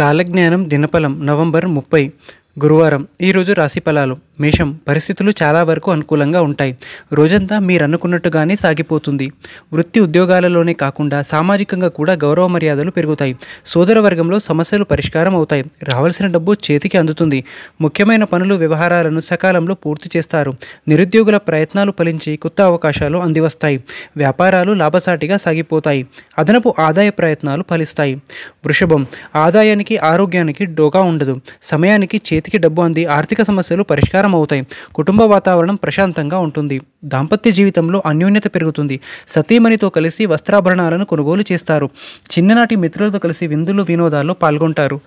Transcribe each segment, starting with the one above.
కాలజ్ఞానం దినఫలం నవంబర్ ముప్పై గురువారం ఈరోజు రాశిఫలాలు మేషం పరిస్థితులు చాలా వరకు అనుకూలంగా ఉంటాయి రోజంతా మీరు అనుకున్నట్టుగానే సాగిపోతుంది వృత్తి ఉద్యోగాలలోనే కాకుండా సామాజికంగా కూడా గౌరవ మర్యాదలు పెరుగుతాయి సోదర వర్గంలో సమస్యలు పరిష్కారం అవుతాయి రావాల్సిన డబ్బు చేతికి అందుతుంది ముఖ్యమైన పనులు వ్యవహారాలను సకాలంలో పూర్తి చేస్తారు నిరుద్యోగుల ప్రయత్నాలు ఫలించి కొత్త అవకాశాలు అందివస్తాయి వ్యాపారాలు లాభసాటిగా సాగిపోతాయి అదనపు ఆదాయ ప్రయత్నాలు ఫలిస్తాయి వృషభం ఆదాయానికి ఆరోగ్యానికి డోగా ఉండదు సమయానికి చేతికి డబ్బు అంది ఆర్థిక సమస్యలు పరిష్కారం ప్రచారం అవుతాయి కుటుంబ వాతావరణం ప్రశాంతంగా ఉంటుంది దాంపత్య జీవితంలో అన్యోన్యత పెరుగుతుంది సతీమణితో కలిసి వస్త్రాభరణాలను కొనుగోలు చేస్తారు చిన్ననాటి మిత్రులతో కలిసి విందులు వినోదాల్లో పాల్గొంటారు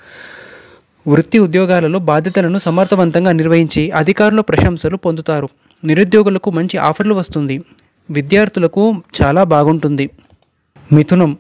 వృత్తి ఉద్యోగాలలో బాధ్యతలను సమర్థవంతంగా నిర్వహించి అధికారుల ప్రశంసలు పొందుతారు నిరుద్యోగులకు మంచి ఆఫర్లు వస్తుంది విద్యార్థులకు చాలా బాగుంటుంది మిథునం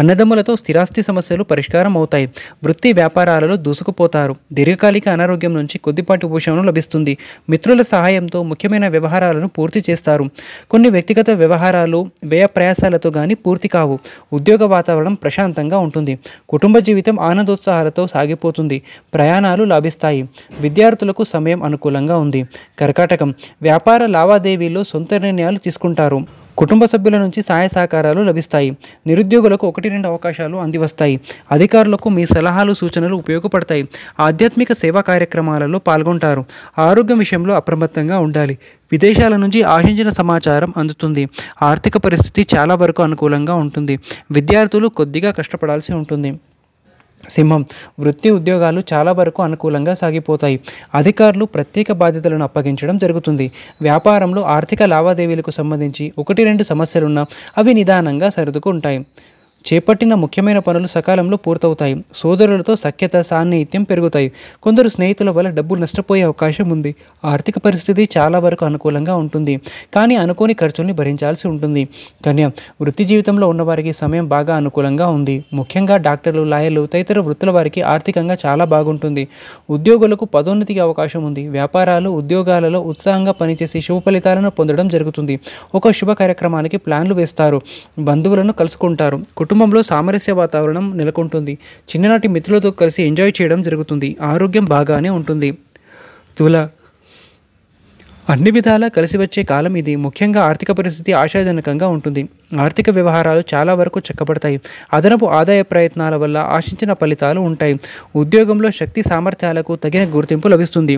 అన్నదమ్ములతో స్థిరాస్తి సమస్యలు పరిష్కారం అవుతాయి వృత్తి వ్యాపారాలలో దూసుకుపోతారు దీర్ఘకాలిక అనారోగ్యం నుంచి కొద్దిపాటి ఉపశమనం లభిస్తుంది మిత్రుల సహాయంతో ముఖ్యమైన వ్యవహారాలను పూర్తి చేస్తారు కొన్ని వ్యక్తిగత వ్యవహారాలు వ్యయ ప్రయాసాలతో కానీ పూర్తి కావు ఉద్యోగ వాతావరణం ప్రశాంతంగా ఉంటుంది కుటుంబ జీవితం ఆనందోత్సాహాలతో సాగిపోతుంది ప్రయాణాలు లాభిస్తాయి విద్యార్థులకు సమయం అనుకూలంగా ఉంది కర్కాటకం వ్యాపార లావాదేవీల్లో సొంత నిర్ణయాలు తీసుకుంటారు కుటుంబ సభ్యుల నుంచి సహాయ సహకారాలు లభిస్తాయి నిరుద్యోగులకు ఒకటి రెండు అవకాశాలు అందివస్తాయి అధికారులకు మీ సలహాలు సూచనలు ఉపయోగపడతాయి ఆధ్యాత్మిక సేవా కార్యక్రమాలలో పాల్గొంటారు ఆరోగ్యం విషయంలో అప్రమత్తంగా ఉండాలి విదేశాల నుంచి ఆశించిన సమాచారం అందుతుంది ఆర్థిక పరిస్థితి చాలా వరకు అనుకూలంగా ఉంటుంది విద్యార్థులు కొద్దిగా కష్టపడాల్సి ఉంటుంది సింహం వృత్తి ఉద్యోగాలు చాలా వరకు అనుకూలంగా సాగిపోతాయి అధికారులు ప్రత్యేక బాధ్యతలను అప్పగించడం జరుగుతుంది వ్యాపారంలో ఆర్థిక లావాదేవీలకు సంబంధించి ఒకటి రెండు సమస్యలున్నా అవి నిదానంగా సర్దుకుంటాయి చేపట్టిన ముఖ్యమైన పనులు సకాలంలో పూర్తవుతాయి సోదరులతో సఖ్యత సాన్నిహిత్యం పెరుగుతాయి కొందరు స్నేహితుల వల్ల డబ్బులు నష్టపోయే అవకాశం ఉంది ఆర్థిక పరిస్థితి చాలా వరకు అనుకూలంగా ఉంటుంది కానీ అనుకోని ఖర్చుల్ని భరించాల్సి ఉంటుంది కన్య వృత్తి జీవితంలో ఉన్నవారికి సమయం బాగా అనుకూలంగా ఉంది ముఖ్యంగా డాక్టర్లు లాయర్లు తదితర వృత్తుల వారికి ఆర్థికంగా చాలా బాగుంటుంది ఉద్యోగులకు పదోన్నతికి అవకాశం ఉంది వ్యాపారాలు ఉద్యోగాలలో ఉత్సాహంగా పనిచేసి శుభ ఫలితాలను పొందడం జరుగుతుంది ఒక శుభ కార్యక్రమానికి ప్లాన్లు వేస్తారు బంధువులను కలుసుకుంటారు కుటుంబంలో సామరస్య వాతావరణం నెలకొంటుంది చిన్ననాటి మిత్రులతో కలిసి ఎంజాయ్ చేయడం జరుగుతుంది ఆరోగ్యం బాగానే ఉంటుంది తుల అన్ని విధాలా కలిసి వచ్చే కాలం ఇది ముఖ్యంగా ఆర్థిక పరిస్థితి ఆశాజనకంగా ఉంటుంది ఆర్థిక వ్యవహారాలు చాలా వరకు చక్కబడతాయి అదనపు ఆదాయ ప్రయత్నాల వల్ల ఆశించిన ఫలితాలు ఉంటాయి ఉద్యోగంలో శక్తి సామర్థ్యాలకు తగిన గుర్తింపు లభిస్తుంది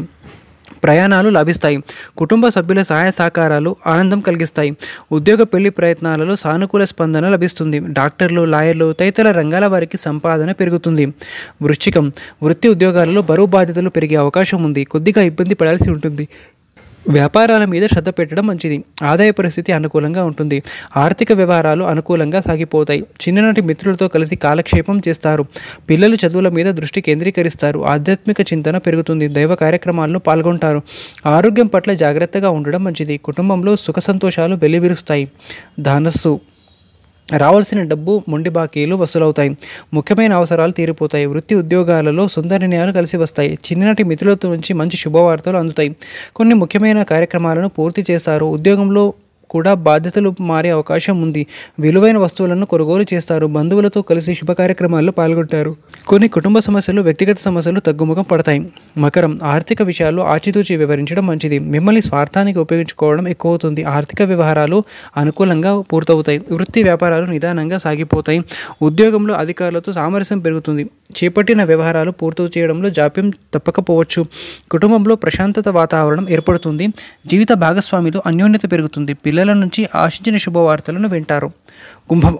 ప్రయాణాలు లభిస్తాయి కుటుంబ సభ్యుల సహాయ సహకారాలు ఆనందం కలిగిస్తాయి ఉద్యోగ పెళ్లి ప్రయత్నాలలో సానుకూల స్పందన లభిస్తుంది డాక్టర్లు లాయర్లు తదితర రంగాల వారికి సంపాదన పెరుగుతుంది వృశ్చికం వృత్తి ఉద్యోగాలలో బరువు బాధ్యతలు పెరిగే అవకాశం ఉంది కొద్దిగా ఇబ్బంది పడాల్సి ఉంటుంది వ్యాపారాల మీద శ్రద్ధ పెట్టడం మంచిది ఆదాయ పరిస్థితి అనుకూలంగా ఉంటుంది ఆర్థిక వ్యవహారాలు అనుకూలంగా సాగిపోతాయి చిన్ననాటి మిత్రులతో కలిసి కాలక్షేపం చేస్తారు పిల్లలు చదువుల మీద దృష్టి కేంద్రీకరిస్తారు ఆధ్యాత్మిక చింతన పెరుగుతుంది దైవ కార్యక్రమాల్లో పాల్గొంటారు ఆరోగ్యం పట్ల జాగ్రత్తగా ఉండడం మంచిది కుటుంబంలో సుఖ సంతోషాలు వెల్లివిరుస్తాయి ధనస్సు రావాల్సిన డబ్బు మొండి బాకీలు వసూలవుతాయి ముఖ్యమైన అవసరాలు తీరిపోతాయి వృత్తి ఉద్యోగాలలో సొంత నిర్ణయాలు కలిసి వస్తాయి చిన్ననాటి మిత్రులతో నుంచి మంచి శుభవార్తలు అందుతాయి కొన్ని ముఖ్యమైన కార్యక్రమాలను పూర్తి చేస్తారు ఉద్యోగంలో కూడా బాధ్యతలు మారే అవకాశం ఉంది విలువైన వస్తువులను కొనుగోలు చేస్తారు బంధువులతో కలిసి శుభ కార్యక్రమాల్లో పాల్గొంటారు కొన్ని కుటుంబ సమస్యలు వ్యక్తిగత సమస్యలు తగ్గుముఖం పడతాయి మకరం ఆర్థిక విషయాలు ఆచితూచి వివరించడం మంచిది మిమ్మల్ని స్వార్థానికి ఉపయోగించుకోవడం ఎక్కువ అవుతుంది ఆర్థిక వ్యవహారాలు అనుకూలంగా పూర్తవుతాయి వృత్తి వ్యాపారాలు నిదానంగా సాగిపోతాయి ఉద్యోగంలో అధికారులతో సామరస్యం పెరుగుతుంది చేపట్టిన వ్యవహారాలు పూర్తి చేయడంలో జాప్యం తప్పకపోవచ్చు కుటుంబంలో ప్రశాంతత వాతావరణం ఏర్పడుతుంది జీవిత భాగస్వామితో అన్యోన్యత పెరుగుతుంది పిల్లల నుంచి ఆశించిన శుభవార్తలను వింటారు కుంభం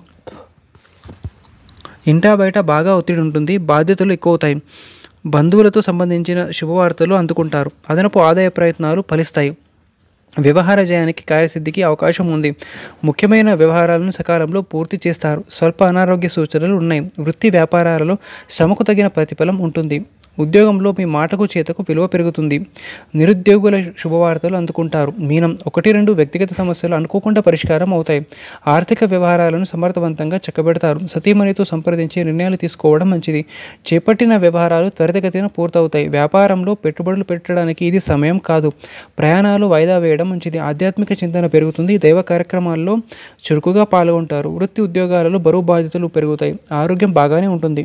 ఇంటా బయట బాగా ఒత్తిడి ఉంటుంది బాధ్యతలు ఎక్కువవుతాయి బంధువులతో సంబంధించిన శుభవార్తలు అందుకుంటారు అదనపు ఆదాయ ప్రయత్నాలు ఫలిస్తాయి వ్యవహార జయానికి కార్యసిద్ధికి అవకాశం ఉంది ముఖ్యమైన వ్యవహారాలను సకాలంలో పూర్తి చేస్తారు స్వల్ప అనారోగ్య సూచనలు ఉన్నాయి వృత్తి వ్యాపారాలలో శ్రమకు తగిన ప్రతిఫలం ఉంటుంది ఉద్యోగంలో మీ మాటకు చేతకు విలువ పెరుగుతుంది నిరుద్యోగుల శుభవార్తలు అందుకుంటారు మీనం ఒకటి రెండు వ్యక్తిగత సమస్యలు అనుకోకుండా పరిష్కారం అవుతాయి ఆర్థిక వ్యవహారాలను సమర్థవంతంగా చక్కబెడతారు సతీమణితో సంప్రదించి నిర్ణయాలు తీసుకోవడం మంచిది చేపట్టిన వ్యవహారాలు త్వరితగతిన పూర్తవుతాయి వ్యాపారంలో పెట్టుబడులు పెట్టడానికి ఇది సమయం కాదు ప్రయాణాలు వాయిదా వేయడం మంచిది ఆధ్యాత్మిక చింతన పెరుగుతుంది దైవ కార్యక్రమాల్లో చురుకుగా పాల్గొంటారు వృత్తి ఉద్యోగాలలో బరువు బాధ్యతలు పెరుగుతాయి ఆరోగ్యం బాగానే ఉంటుంది